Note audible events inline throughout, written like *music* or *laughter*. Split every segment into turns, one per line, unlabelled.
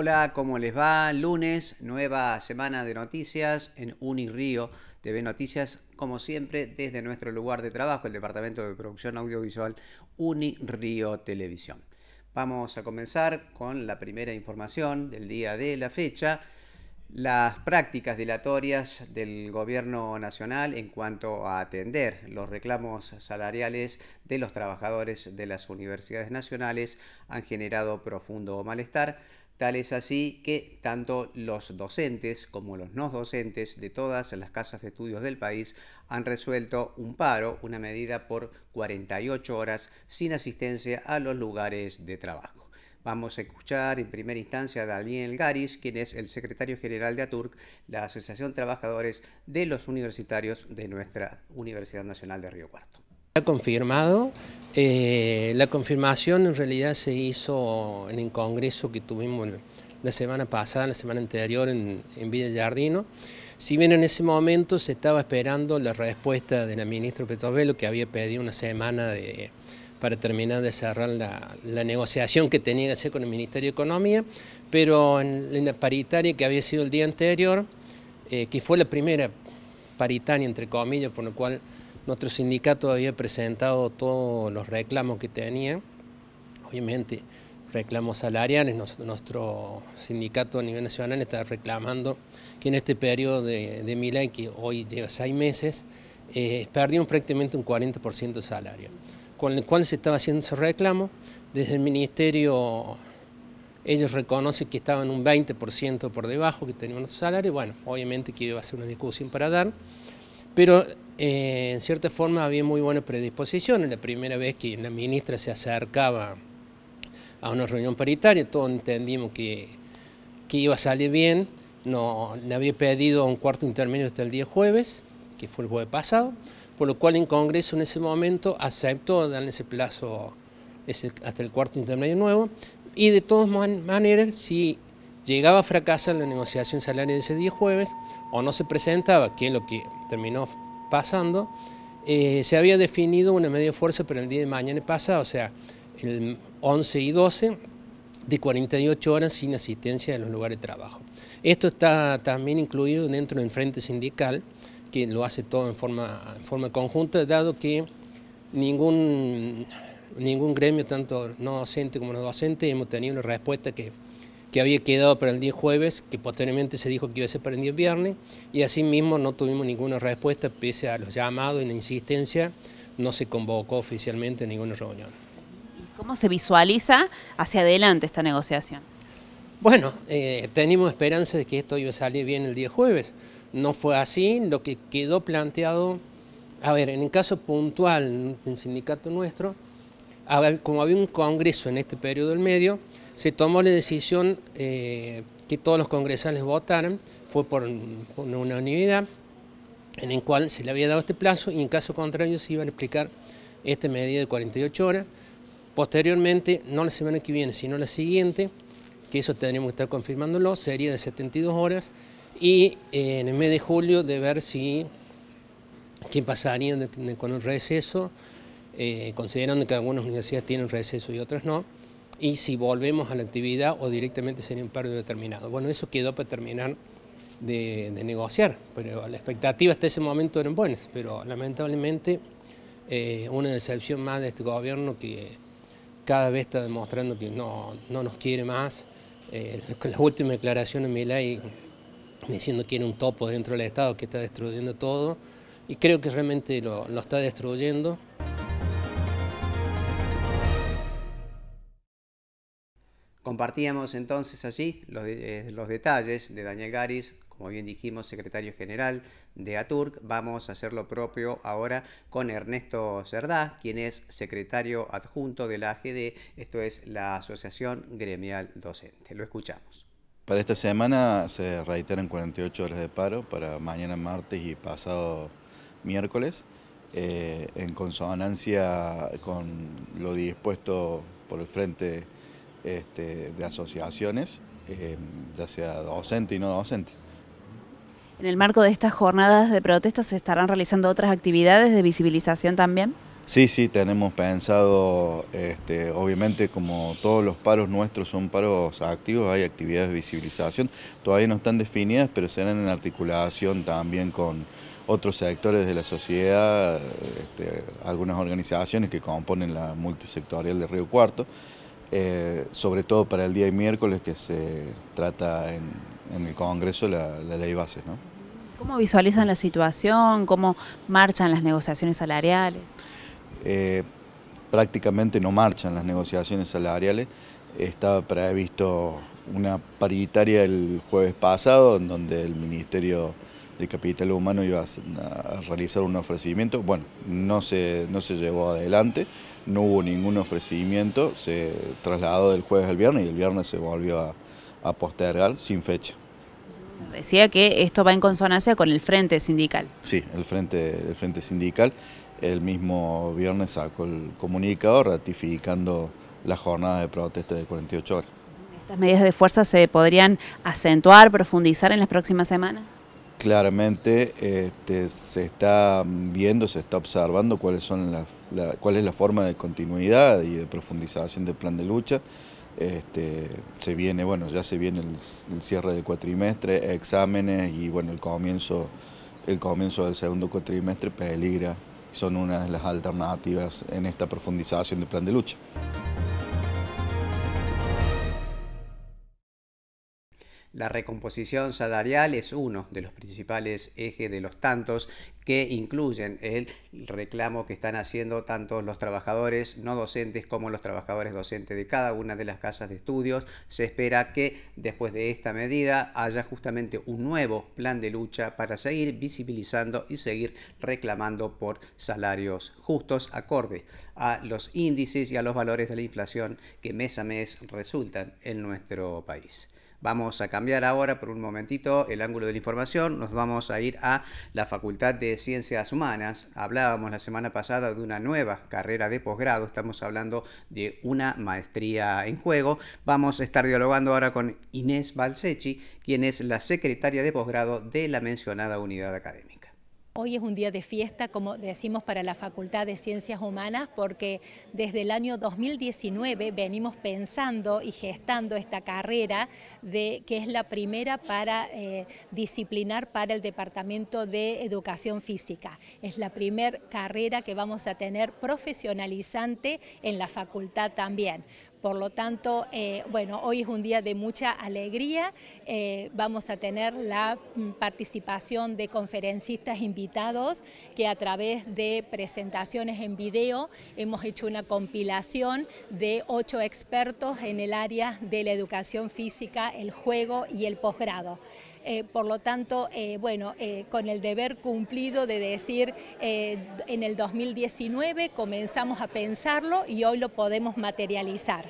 hola, ¿cómo les va? Lunes, nueva semana de noticias en Unirío TV Noticias, como siempre, desde nuestro lugar de trabajo, el Departamento de Producción Audiovisual Unirío Televisión. Vamos a comenzar con la primera información del día de la fecha. Las prácticas dilatorias del gobierno nacional en cuanto a atender los reclamos salariales de los trabajadores de las universidades nacionales han generado profundo malestar Tal es así que tanto los docentes como los no docentes de todas las casas de estudios del país han resuelto un paro, una medida por 48 horas sin asistencia a los lugares de trabajo. Vamos a escuchar en primera instancia a Daniel Garis, quien es el secretario general de ATURC, la Asociación Trabajadores de los Universitarios de nuestra Universidad Nacional de Río Cuarto.
Ha confirmado. Eh, la confirmación en realidad se hizo en el congreso que tuvimos la semana pasada, la semana anterior en, en Villa Jardino. Si bien en ese momento se estaba esperando la respuesta de la ministra Petrovelo, que había pedido una semana para terminar de cerrar la, negociación que tenía que hacer con el Ministerio de Economía, pero en, la paritaria que había sido el día anterior, eh, que fue la primera paritaria, entre comillas, por lo cual nuestro sindicato había presentado todos los reclamos que tenía, obviamente reclamos salariales, nuestro, sindicato a nivel nacional está reclamando que en este periodo de, de que hoy lleva seis meses, eh, perdieron prácticamente un 40% de salario, con el cual se estaba haciendo esos reclamo. Desde el ministerio ellos reconocen que estaban un 20% por debajo, que tenían un salario, bueno, obviamente que iba a ser una discusión para dar, pero eh, en cierta forma había muy buena predisposición. La primera vez que la ministra se acercaba a una reunión paritaria, todos entendimos que, que iba a salir bien. No, le había pedido un cuarto intermedio hasta el día jueves, que fue el jueves pasado, por lo cual en Congreso en ese momento aceptó dar ese plazo hasta el cuarto intermedio nuevo. Y de todas maneras, si llegaba a fracasar la negociación salarial ese día jueves o no se presentaba, que es lo que terminó pasando, eh, se había definido una media fuerza para el día de mañana pasado, o sea, el 11 y 12 de 48 horas sin asistencia de los lugares de trabajo. Esto está también incluido dentro del Frente Sindical, que lo hace todo en forma, en forma conjunta, dado que ningún, ningún gremio, tanto no docente como no docente, hemos tenido una respuesta que que había quedado para el día jueves, que posteriormente se dijo que iba a ser para el día viernes, y asimismo no tuvimos ninguna respuesta, pese a los llamados y la insistencia, no se convocó oficialmente ninguna reunión. ¿Y cómo se visualiza hacia adelante esta negociación? Bueno, eh, tenemos esperanza de que esto iba a salir bien el día jueves. No fue así, lo que quedó planteado, a ver, en el caso puntual del sindicato nuestro, como había un congreso en este periodo del medio, se tomó la decisión eh, que todos los congresales votaran, fue por, una unanimidad, en el cual se le había dado este plazo y en caso contrario se iban a explicar esta medida de 48 horas. Posteriormente, no la semana que viene, sino la siguiente, que eso tendríamos que estar confirmándolo, sería de 72 horas y eh, en el mes de julio de ver si qué pasaría con el receso eh, considerando que algunas universidades tienen receso y otras no, y si volvemos a la actividad o directamente sería un paro determinado. Bueno, eso quedó para terminar de, negociar, pero las expectativas hasta ese momento eran buenas, pero lamentablemente eh, una decepción más de este gobierno que cada vez está demostrando que no, nos quiere más. Eh, con las últimas declaraciones de Milay diciendo que era un topo dentro del Estado que está destruyendo todo, y creo que realmente lo, lo está destruyendo. Compartíamos entonces
allí eh, los, detalles de Daniel Garis, como bien dijimos, secretario general de ATURC. Vamos a hacer lo propio ahora con Ernesto Cerdá, quien es secretario adjunto de la AGD, esto es la Asociación Gremial Docente. Lo escuchamos.
Para esta semana se reiteran 48 horas de paro para mañana martes y pasado miércoles, eh, en consonancia con lo dispuesto por el Frente este, de asociaciones, em, ya sea docente y no docente.
En el marco de estas jornadas de protestas, ¿se estarán realizando otras actividades de visibilización también?
Sí, sí, tenemos pensado, este, obviamente como todos los paros nuestros son paros activos, hay actividades de visibilización, todavía no están definidas, pero serán en articulación también con otros sectores de la sociedad, este, algunas organizaciones que componen la multisectorial de Río Cuarto. Eh, sobre todo para el día de miércoles que se trata en, el Congreso la, ley base. ¿no?
¿Cómo visualizan la situación? ¿Cómo marchan las negociaciones salariales?
Eh, prácticamente no marchan las negociaciones salariales. Estaba visto una paritaria el jueves pasado en donde el Ministerio de capital humano iba a realizar un ofrecimiento. Bueno, no se, no se llevó adelante, no hubo ningún ofrecimiento, se trasladó del jueves al viernes y el viernes se volvió a, postergar sin fecha.
Decía que esto va en consonancia con el Frente Sindical.
Sí, el Frente, el frente Sindical. El mismo viernes sacó el comunicado ratificando la jornada de protesta de 48 horas.
¿Estas medidas de fuerza se podrían acentuar, profundizar en las próximas semanas?
claramente este, se está viendo, se está observando cuáles son cuál es la forma de continuidad y de profundización del plan de lucha. Este, se viene, bueno, ya se viene el, cierre del cuatrimestre, exámenes y bueno, el comienzo, el comienzo del segundo cuatrimestre peligra, son una de las alternativas en esta profundización del plan de lucha.
La recomposición salarial es uno de los principales ejes de los tantos que incluyen el reclamo que están haciendo tanto los trabajadores no docentes como los trabajadores docentes de cada una de las casas de estudios. Se espera que después de esta medida haya justamente un nuevo plan de lucha para seguir visibilizando y seguir reclamando por salarios justos acorde a los índices y a los valores de la inflación que mes a mes resultan en nuestro país. Vamos a cambiar ahora por un momentito el ángulo de la información, nos vamos a ir a la Facultad de Ciencias Humanas. Hablábamos la semana pasada de una nueva carrera de posgrado, estamos hablando de una maestría en juego. Vamos a estar dialogando ahora con Inés Balsechi, quien es la secretaria de posgrado de la mencionada unidad académica.
Hoy es un día de fiesta, como decimos, para la Facultad de Ciencias Humanas, porque desde el año 2019 venimos pensando y gestando esta carrera, de, que es la primera para eh, disciplinar para el Departamento de Educación Física. Es la primera carrera que vamos a tener profesionalizante en la facultad también. Por lo tanto, eh, bueno, hoy es un día de mucha alegría. Eh, vamos a tener la mm, participación de conferencistas invitados que a través de presentaciones en video hemos hecho una compilación de ocho expertos en el área de la educación física, el juego y el posgrado. Eh, por lo tanto, eh, bueno, eh, con el deber cumplido de decir, en el 2019 comenzamos a pensarlo y hoy lo podemos materializar.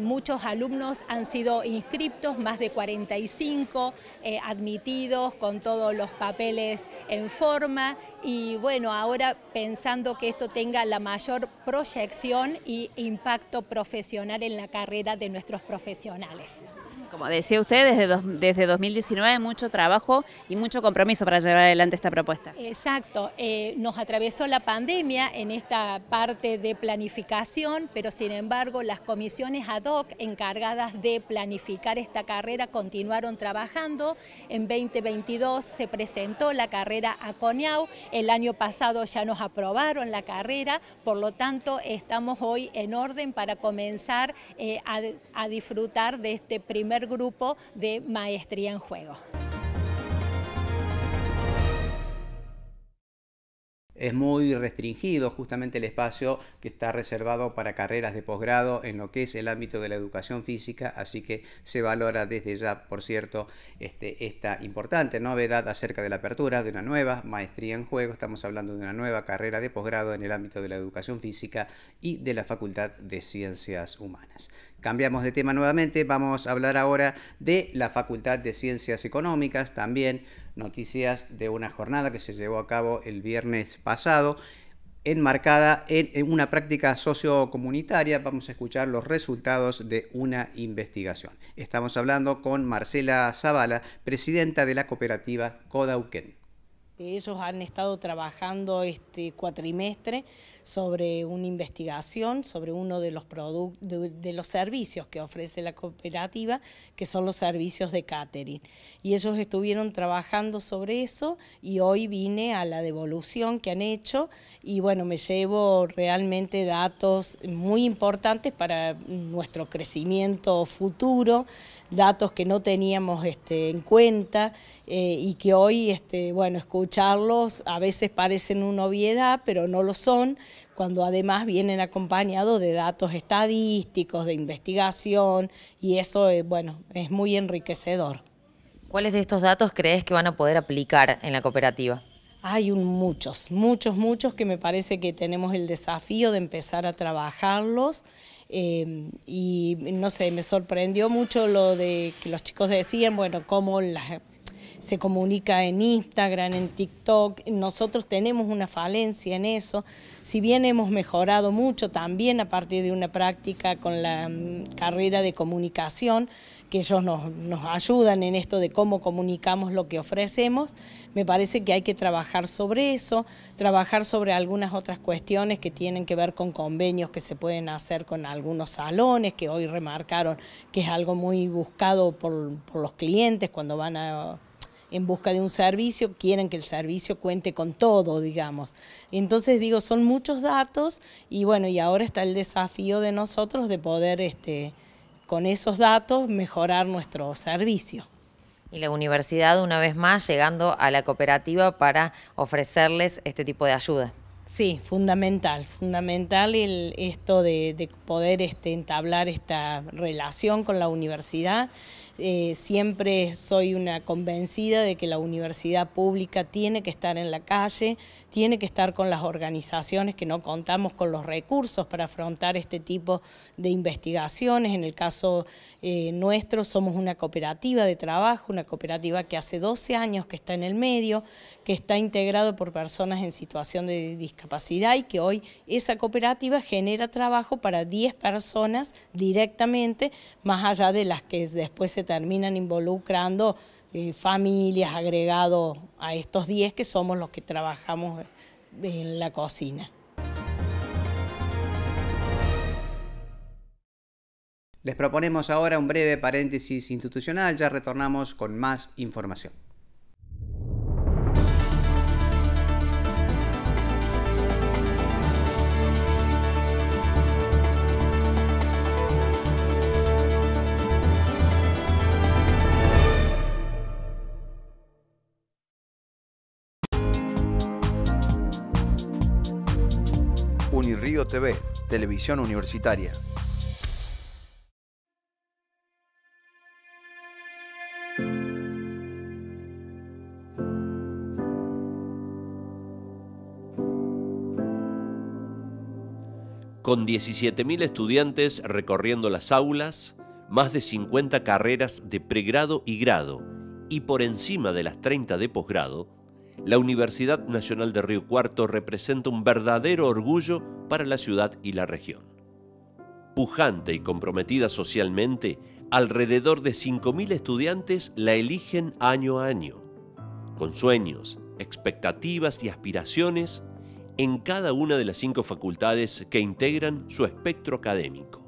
muchos alumnos han sido inscriptos, más de 45 admitidos con todos los papeles en forma y bueno, ahora pensando que esto tenga la mayor proyección y impacto profesional en la carrera de nuestros profesionales.
Como decía usted, desde, desde 2019 mucho trabajo y mucho compromiso para llevar adelante esta propuesta.
Exacto, eh, nos atravesó la pandemia en esta parte de planificación, pero sin embargo las comisiones ad hoc encargadas de planificar esta carrera continuaron trabajando. En 2022 se presentó la carrera a Coniau, el año pasado ya nos aprobaron la carrera, por lo tanto estamos hoy en orden para comenzar eh, a disfrutar de este primer grupo de maestría en juego.
es muy restringido justamente el espacio que está reservado para carreras de posgrado en lo que es el ámbito de la educación física, así que se valora desde ya, por cierto, este, esta importante novedad acerca de la apertura de una nueva maestría en juego, estamos hablando de una nueva carrera de posgrado en el ámbito de la educación física y de la Facultad de Ciencias Humanas. Cambiamos de tema nuevamente, vamos a hablar ahora de la Facultad de Ciencias Económicas, también noticias de una jornada que se llevó a cabo el viernes pasado, enmarcada en, una práctica sociocomunitaria. Vamos a escuchar los resultados de una investigación. Estamos hablando con Marcela Zavala, presidenta de la cooperativa Codauquén.
Ellos han estado trabajando este cuatrimestre sobre una investigación, sobre uno de los, de, los servicios que ofrece la cooperativa, que son los servicios de catering. Y ellos estuvieron trabajando sobre eso y hoy vine a la devolución que han hecho y bueno, me llevo realmente datos muy importantes para nuestro crecimiento futuro, datos que no teníamos este, en cuenta eh, y que hoy, este, bueno, escucharlos a veces parecen una obviedad, pero no lo son cuando además vienen acompañados de datos estadísticos, de investigación, y eso, eh, bueno, es muy enriquecedor. ¿Cuáles de estos datos crees que van a poder aplicar en la cooperativa? Hay un, muchos, muchos, muchos que me parece que tenemos el desafío de empezar a trabajarlos. Eh, y no sé, me sorprendió mucho lo de que los chicos decían, bueno, cómo las se comunica en Instagram, en TikTok. Nosotros tenemos una falencia en eso. Si bien hemos mejorado mucho también a partir de una práctica con la mm, carrera de comunicación, que ellos nos, ayudan en esto de cómo comunicamos lo que ofrecemos, me parece que hay que trabajar sobre eso, trabajar sobre algunas otras cuestiones que tienen que ver con convenios que se pueden hacer con algunos salones, que hoy remarcaron que es algo muy buscado por los clientes cuando van a en busca de un servicio, quieren que el servicio cuente con todo, digamos. Entonces digo, son muchos datos y bueno, y ahora está el desafío de nosotros de poder este, con esos datos mejorar nuestro servicio. Y la universidad una vez más llegando a la cooperativa para
ofrecerles este tipo de ayuda.
Sí, fundamental, fundamental el, esto de, poder este, entablar esta relación con la universidad. Eh, siempre soy una convencida de que la universidad pública tiene que estar en la calle, tiene que estar con las organizaciones que no contamos con los recursos para afrontar este tipo de investigaciones. En el caso eh, nuestro somos una cooperativa de trabajo, una cooperativa que hace 12 años que está en el medio, que está integrado por personas en situación de discapacidad y que hoy esa cooperativa genera trabajo para 10 personas directamente, más allá de las que después se terminan involucrando eh, familias, agregados a estos 10 que somos los que trabajamos eh, en la cocina.
Les proponemos ahora un breve paréntesis institucional, ya retornamos con más información.
TV, Televisión Universitaria.
Con 17.000 estudiantes recorriendo las aulas, más de 50 carreras de pregrado y grado y por encima de las 30 de posgrado, la Universidad Nacional de Río Cuarto representa un verdadero orgullo para la ciudad y la región. Pujante y comprometida socialmente, alrededor de 5.000 estudiantes la eligen año a año, con sueños, expectativas y aspiraciones en cada una de las cinco facultades que integran su espectro académico.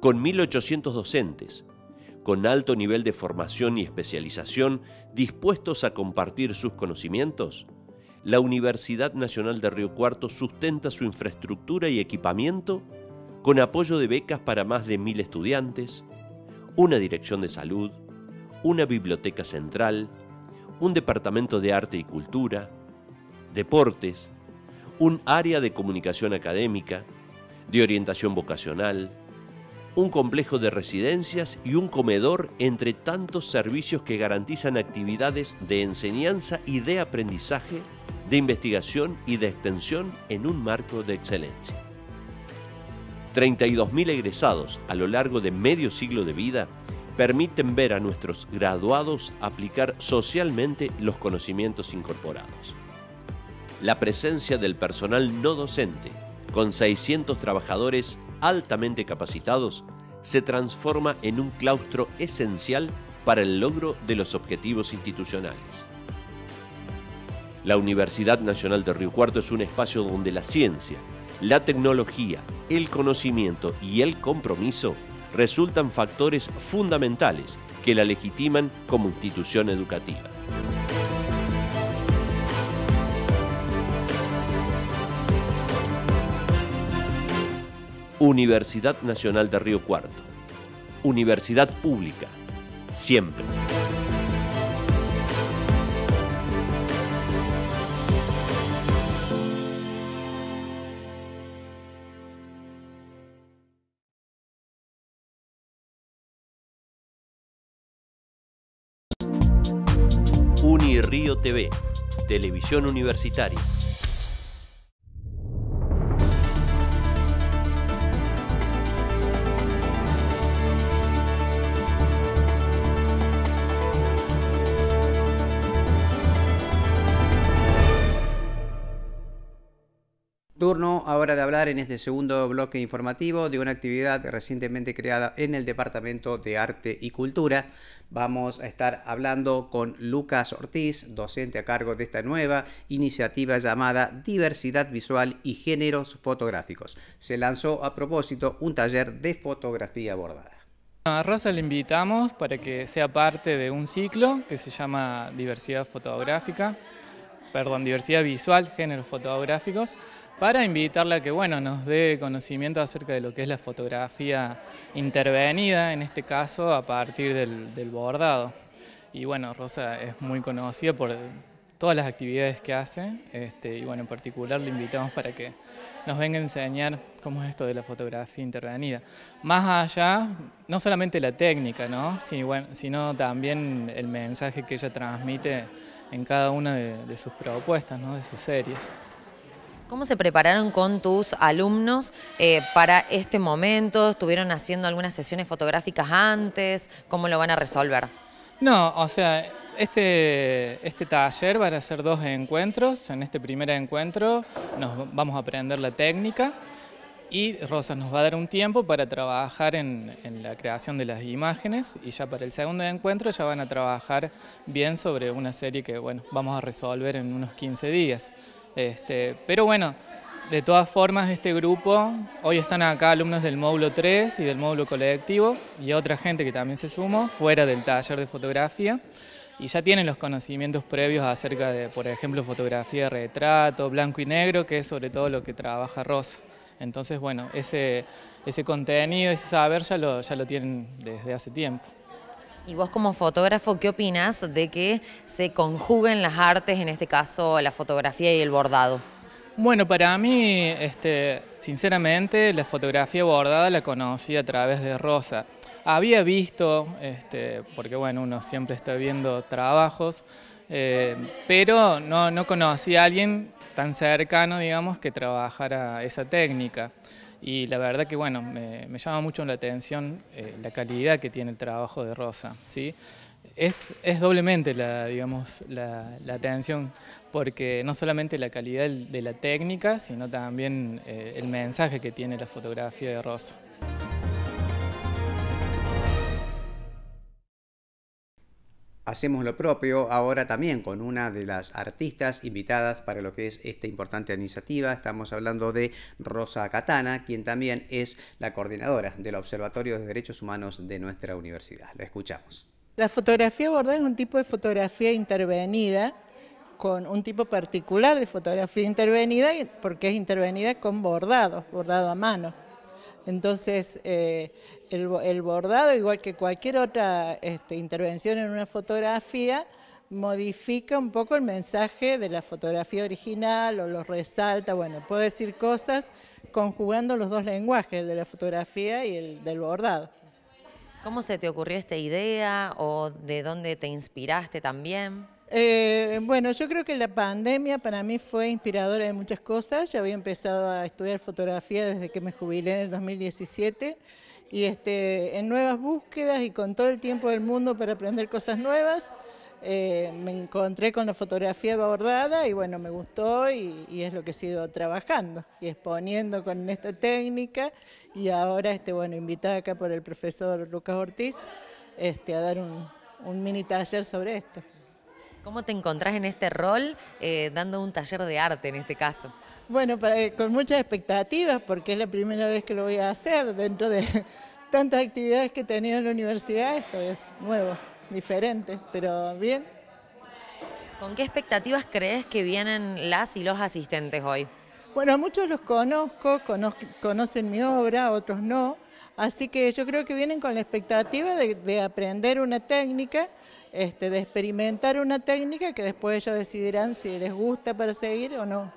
Con 1.800 docentes, con alto nivel de formación y especialización dispuestos a compartir sus conocimientos? La Universidad Nacional de Río Cuarto sustenta su infraestructura y equipamiento con apoyo de becas para más de mil estudiantes, una dirección de salud, una biblioteca central, un departamento de arte y cultura, deportes, un área de comunicación académica, de orientación vocacional, un complejo de residencias y un comedor entre tantos servicios que garantizan actividades de enseñanza y de aprendizaje, de investigación y de extensión en un marco de excelencia. 32.000 egresados a lo largo de medio siglo de vida permiten ver a nuestros graduados aplicar socialmente los conocimientos incorporados. La presencia del personal no docente, con 600 trabajadores altamente capacitados se transforma en un claustro esencial para el logro de los objetivos institucionales. La Universidad Nacional de Río Cuarto es un espacio donde la ciencia, la tecnología, el conocimiento y el compromiso resultan factores fundamentales que la legitiman como institución educativa. Universidad Nacional de Río Cuarto. Universidad pública. Siempre.
Unirío TV,
Televisión Universitaria.
ahora de hablar en este segundo bloque informativo de una actividad recientemente creada en el Departamento de Arte y Cultura. Vamos a estar hablando con Lucas Ortiz, docente a cargo de esta nueva iniciativa llamada Diversidad Visual y Géneros Fotográficos. Se lanzó a propósito un taller de fotografía abordada.
A Rosa le invitamos para que sea parte de un ciclo que se llama Diversidad Fotográfica, perdón, Diversidad Visual, Géneros Fotográficos, para invitarla a que bueno, nos dé conocimiento acerca de lo que es la fotografía intervenida, en este caso a partir del, bordado. Y bueno, Rosa es muy conocida por todas las actividades que hace, este, y bueno, en particular le invitamos para que nos venga a enseñar cómo es esto de la fotografía intervenida. Más allá, no solamente la técnica, sino también el mensaje que ella transmite en cada una de, de sus propuestas, ¿no? de sus series.
¿Cómo se prepararon con tus alumnos eh, para este momento? ¿Estuvieron haciendo algunas sesiones fotográficas antes? ¿Cómo lo
van a resolver? No, o sea, este, este taller van a ser dos encuentros. En este primer encuentro nos vamos a aprender la técnica y Rosa nos va a dar un tiempo para trabajar en, la creación de las imágenes y ya para el segundo encuentro ya van a trabajar bien sobre una serie que bueno, vamos a resolver en unos 15 días. Este, pero bueno, de todas formas este grupo, hoy están acá alumnos del módulo 3 y del módulo colectivo y otra gente que también se sumó fuera del taller de fotografía y ya tienen los conocimientos previos acerca de, por ejemplo, fotografía de retrato, blanco y negro, que es sobre todo lo que trabaja Rosa. Entonces, bueno, ese, contenido, ese saber ya lo tienen desde hace tiempo.
Y vos como fotógrafo, ¿qué opinas de que se conjuguen las artes, en este caso la fotografía y el bordado?
Bueno, para mí, este, sinceramente, la fotografía bordada la conocí a través de Rosa. Había visto, este, porque bueno, uno siempre está viendo trabajos, eh, pero no, no conocí a alguien tan cercano, digamos, que trabajara esa técnica y la verdad que bueno, me, llama mucho la atención eh, la calidad que tiene el trabajo de Rosa. ¿sí? Es, es doblemente la, digamos, la, la, atención, porque no solamente la calidad de la técnica, sino también eh, el mensaje que tiene la fotografía de Rosa.
Hacemos lo propio ahora también con una de las artistas invitadas para lo que es esta importante iniciativa. Estamos hablando de Rosa Catana, quien también es la coordinadora del Observatorio de Derechos Humanos de nuestra universidad. La escuchamos.
La fotografía bordada es un tipo de fotografía intervenida, con un tipo particular de fotografía intervenida, porque es intervenida con bordados, bordado a mano. Entonces, eh, el, bordado, igual que cualquier otra este, intervención en una fotografía, modifica un poco el mensaje de la fotografía original o lo resalta, bueno, puedo decir cosas conjugando los dos lenguajes, el de la fotografía y el del bordado. ¿Cómo se te ocurrió esta
idea o de dónde te inspiraste también?
Eh, bueno, yo creo que la pandemia para mí fue inspiradora de muchas cosas. Ya había empezado a estudiar fotografía desde que me jubilé en el 2017 y este, en nuevas búsquedas y con todo el tiempo del mundo para aprender cosas nuevas. Eh, me encontré con la fotografía abordada y bueno, me gustó y, es lo que sigo trabajando y exponiendo con esta técnica y ahora, este, bueno, invitada acá por el profesor Lucas Ortiz este, a dar un mini taller sobre esto.
¿Cómo te encontrás
en este rol
eh, dando un taller de arte en este caso?
Bueno, eh, con muchas expectativas porque es la primera vez que lo voy a hacer dentro de *laughs* tantas actividades que he tenido en la universidad. Esto es nuevo, diferente, pero bien. ¿Con qué expectativas crees
que vienen las y los asistentes hoy?
Bueno, a muchos los conozco, conocen mi obra, otros no. Así que yo creo que vienen con la expectativa de, de aprender una técnica este, de experimentar una técnica que después ellos decidirán si les gusta perseguir o no.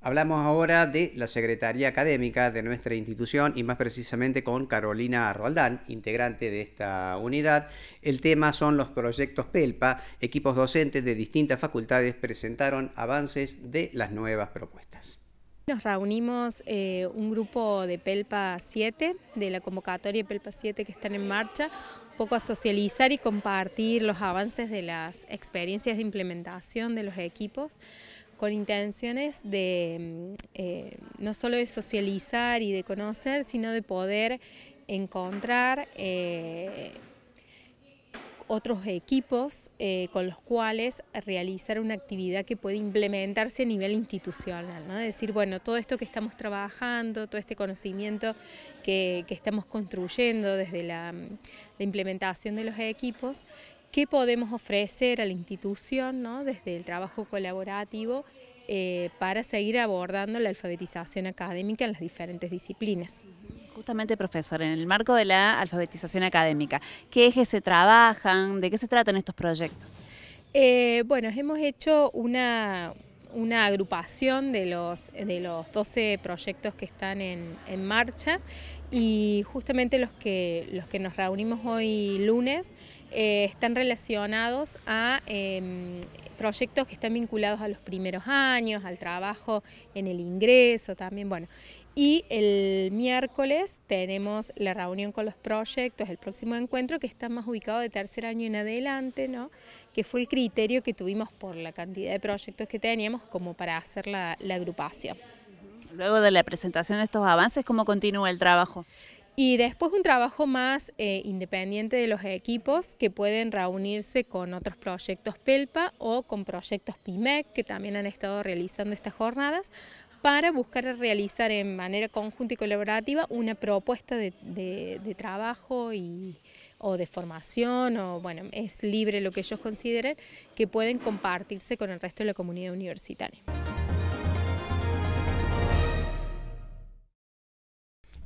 Hablamos ahora de la Secretaría Académica de nuestra institución y más precisamente con Carolina Roldán, integrante de esta unidad. El tema son los proyectos PELPA. Equipos docentes de distintas facultades presentaron avances de las nuevas propuestas.
Nos reunimos eh, un grupo de Pelpa 7, de la convocatoria Pelpa 7 que están en marcha, un poco a socializar y compartir los avances de las experiencias de implementación de los equipos con intenciones de mm, eh, no solo de socializar y de conocer, sino de poder encontrar eh, otros equipos eh, con los cuales realizar una actividad que puede implementarse a nivel institucional, ¿no? decir, bueno, todo esto que estamos trabajando, todo este conocimiento que, estamos construyendo desde mm, la, implementación de los equipos, qué podemos ofrecer a la institución desde el trabajo colaborativo eh, para seguir abordando la alfabetización académica en las diferentes disciplinas.
Justamente, profesor, en el marco de la alfabetización académica, ¿qué ejes se trabajan? ¿De qué se tratan estos proyectos?
Eh, bueno, hemos hecho una, una agrupación de los, de los 12 proyectos que están en, marcha y justamente los que, los que nos reunimos hoy lunes eh, están relacionados a em, proyectos que están vinculados a los primeros años, al trabajo en el ingreso también, bueno, y el miércoles tenemos la reunión con los proyectos, el próximo encuentro que está más ubicado de tercer año en adelante, ¿no? que fue el criterio que tuvimos por la cantidad de proyectos que teníamos como para hacer la, agrupación. Luego de la presentación de estos avances, ¿cómo continúa el trabajo? Y después un trabajo más eh, independiente de los equipos que pueden reunirse con otros proyectos PELPA o con proyectos PIMEC que también han estado realizando estas jornadas para buscar realizar en manera conjunta y colaborativa una propuesta de, trabajo o de formación, o bueno, es libre lo que ellos consideren, que pueden compartirse con el resto de la comunidad universitaria.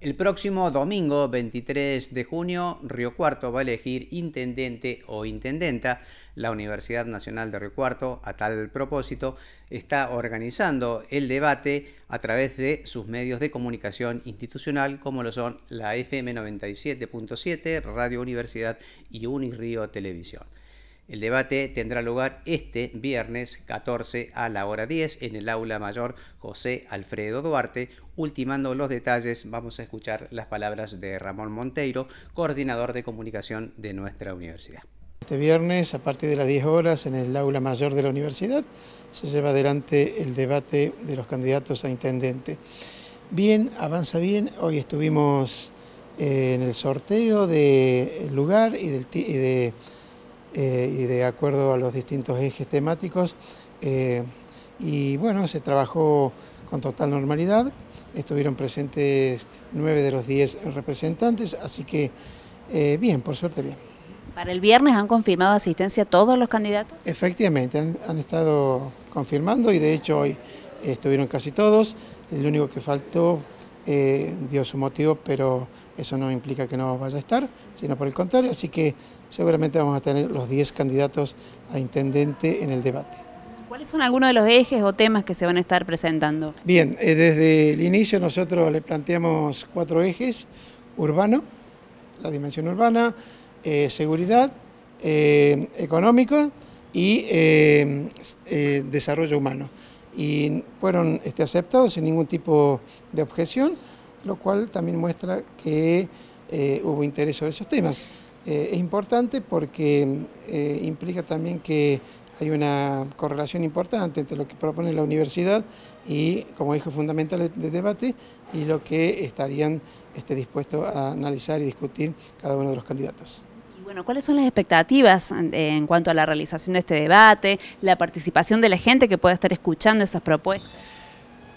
El próximo domingo 23 de junio, Río Cuarto va a elegir intendente o intendenta. La Universidad Nacional de Río Cuarto, a tal propósito, está organizando el debate a través de sus medios de comunicación institucional, como lo son la FM 97.7, Radio Universidad y Unirío Televisión. El debate tendrá lugar este viernes 14 a la hora 10 en el aula mayor José Alfredo Duarte. Ultimando los detalles, vamos a escuchar las palabras de Ramón Monteiro, coordinador de comunicación de nuestra universidad.
Este viernes, a partir de las 10 horas, en el aula mayor de la universidad, se lleva adelante el debate de los candidatos a intendente. Bien, avanza bien. Hoy estuvimos eh, en el sorteo del lugar y del... de eh, y de acuerdo a los distintos ejes temáticos. Eh, y bueno, se trabajó con total normalidad, estuvieron presentes nueve de los diez representantes, así que eh, bien, por suerte bien. ¿Para el viernes han confirmado asistencia todos los candidatos? Efectivamente, han, estado confirmando y de hecho hoy estuvieron casi todos, el único que faltó dio su motivo, pero eso no implica que no vaya a estar, sino por el contrario, así que seguramente vamos a tener los 10 candidatos a intendente en el debate.
¿Cuáles son algunos de los ejes o temas que se van a estar presentando?
Bien, eh, desde el inicio nosotros le planteamos cuatro ejes, urbano, la dimensión urbana, eh, seguridad, eh, económico y eh, desarrollo humano. Y fueron este, aceptados sin ningún tipo de objeción, lo cual también muestra que hubo interés sobre esos temas. Eh, es importante porque eh, implica también que hay una correlación importante entre lo que propone la universidad y, como dijo, fundamental de debate, y lo que estarían este, dispuestos a analizar y discutir cada uno de los candidatos.
Y bueno, ¿cuáles son las expectativas en cuanto a la realización de este debate, la participación de la gente que pueda estar escuchando esas
propuestas?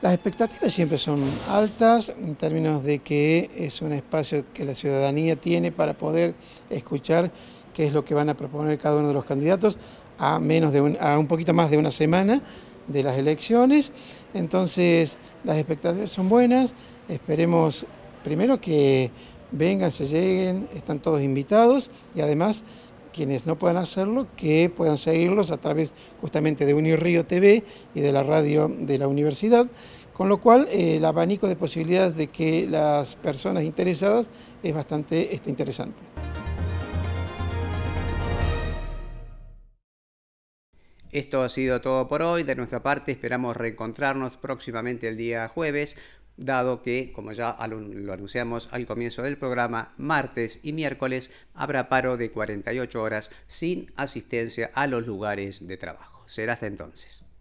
Las expectativas siempre son altas en términos de que es un espacio que la ciudadanía tiene para poder escuchar qué es lo que van a proponer cada uno de los candidatos a menos de un, un poquito más de una semana de las elecciones. Entonces, las expectativas son buenas. Esperemos primero que vengan, se lleguen, están todos invitados y además quienes no puedan hacerlo, que puedan seguirlos a través justamente de Unirío TV y de la radio de la universidad, con lo cual eh, el abanico de posibilidades de que las personas interesadas es bastante este, interesante.
Esto ha sido todo por hoy. De nuestra parte esperamos reencontrarnos próximamente el día jueves dado que, como ya lo anunciamos al comienzo del programa, martes y miércoles habrá paro de 48 horas sin asistencia a los lugares de trabajo. Será hasta entonces.